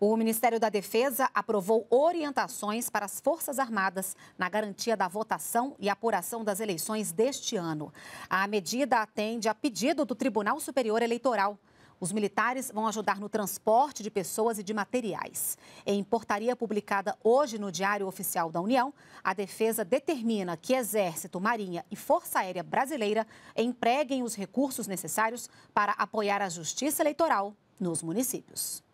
O Ministério da Defesa aprovou orientações para as Forças Armadas na garantia da votação e apuração das eleições deste ano. A medida atende a pedido do Tribunal Superior Eleitoral. Os militares vão ajudar no transporte de pessoas e de materiais. Em portaria publicada hoje no Diário Oficial da União, a defesa determina que Exército, Marinha e Força Aérea Brasileira empreguem os recursos necessários para apoiar a justiça eleitoral nos municípios.